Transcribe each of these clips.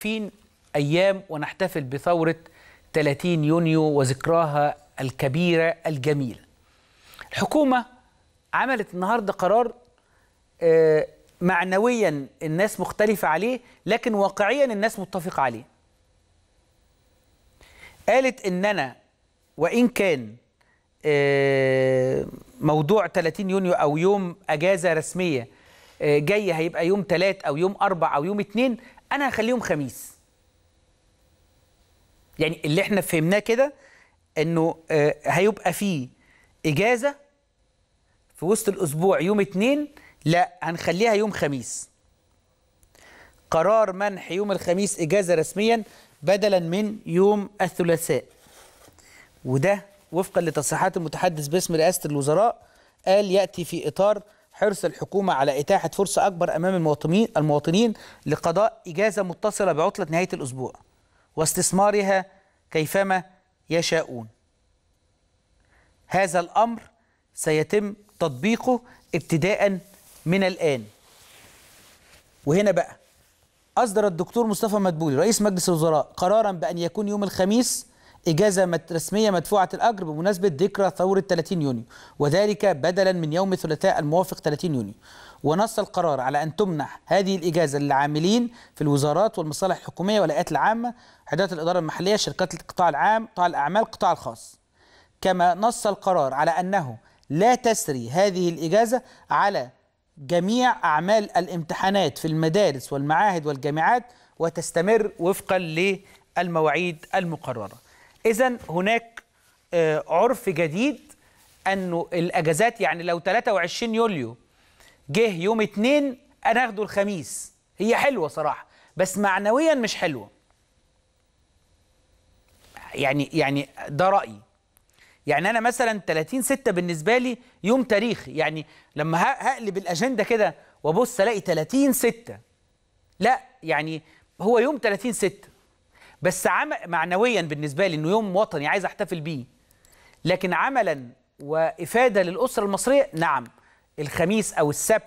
فين أيام ونحتفل بثورة 30 يونيو وذكراها الكبيرة الجميلة الحكومة عملت النهاردة قرار آه، معنويا الناس مختلفة عليه لكن واقعيا الناس متفقة عليه قالت إن أنا وإن كان آه، موضوع 30 يونيو أو يوم أجازة رسمية آه، جاي هيبقى يوم 3 أو يوم 4 أو يوم 2 انا هخليهم خميس يعني اللي احنا فهمناه كده انه آه، هيبقى فيه اجازه في وسط الاسبوع يوم اتنين لا هنخليها يوم خميس قرار منح يوم الخميس اجازه رسميا بدلا من يوم الثلاثاء وده وفقا لتصريحات المتحدث باسم رئاسه الوزراء قال ياتي في اطار حرص الحكومة على إتاحة فرصة أكبر أمام المواطنين المواطنين لقضاء إجازة متصلة بعطلة نهاية الأسبوع واستثمارها كيفما يشاءون. هذا الأمر سيتم تطبيقه ابتداء من الآن. وهنا بقى أصدر الدكتور مصطفى مدبولي رئيس مجلس الوزراء قرارا بأن يكون يوم الخميس إجازة رسمية مدفوعة الأجر بمناسبة ذكرى ثورة 30 يونيو وذلك بدلا من يوم الثلاثاء الموافق 30 يونيو ونص القرار على أن تمنح هذه الإجازة للعاملين في الوزارات والمصالح الحكومية والهيئات العامة وحدات الإدارة المحلية شركات القطاع العام قطاع الأعمال قطاع الخاص كما نص القرار على أنه لا تسري هذه الإجازة على جميع أعمال الامتحانات في المدارس والمعاهد والجامعات وتستمر وفقا للمواعيد المقرره إذا هناك آه، عرف جديد أنه الأجازات يعني لو 23 يوليو جه يوم اثنين أنا أخده الخميس هي حلوة صراحة بس معنويا مش حلوة يعني يعني ده رأيي يعني أنا مثلا 30 6 بالنسبة لي يوم تاريخي يعني لما هقلب الأجندة كده وأبص ألاقي 30 6 لا يعني هو يوم 30 6 بس عم معنويا بالنسبه لي انه يوم وطني عايز احتفل بيه لكن عملا وافاده للاسره المصريه نعم الخميس او السبت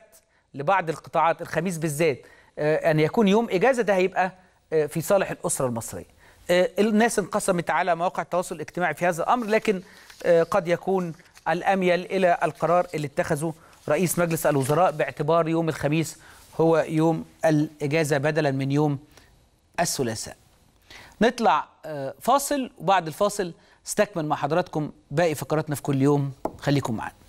لبعض القطاعات الخميس بالذات آه، ان يكون يوم اجازه ده هيبقى آه، في صالح الاسره المصريه آه، الناس انقسمت على مواقع التواصل الاجتماعي في هذا الامر لكن قد يكون الاميل الى القرار اللي اتخذه رئيس مجلس الوزراء باعتبار يوم الخميس هو يوم الاجازه بدلا من يوم الثلاثاء نطلع آه، فاصل وبعد الفاصل استكمل مع حضراتكم باقي فقراتنا في كل يوم خليكم معانا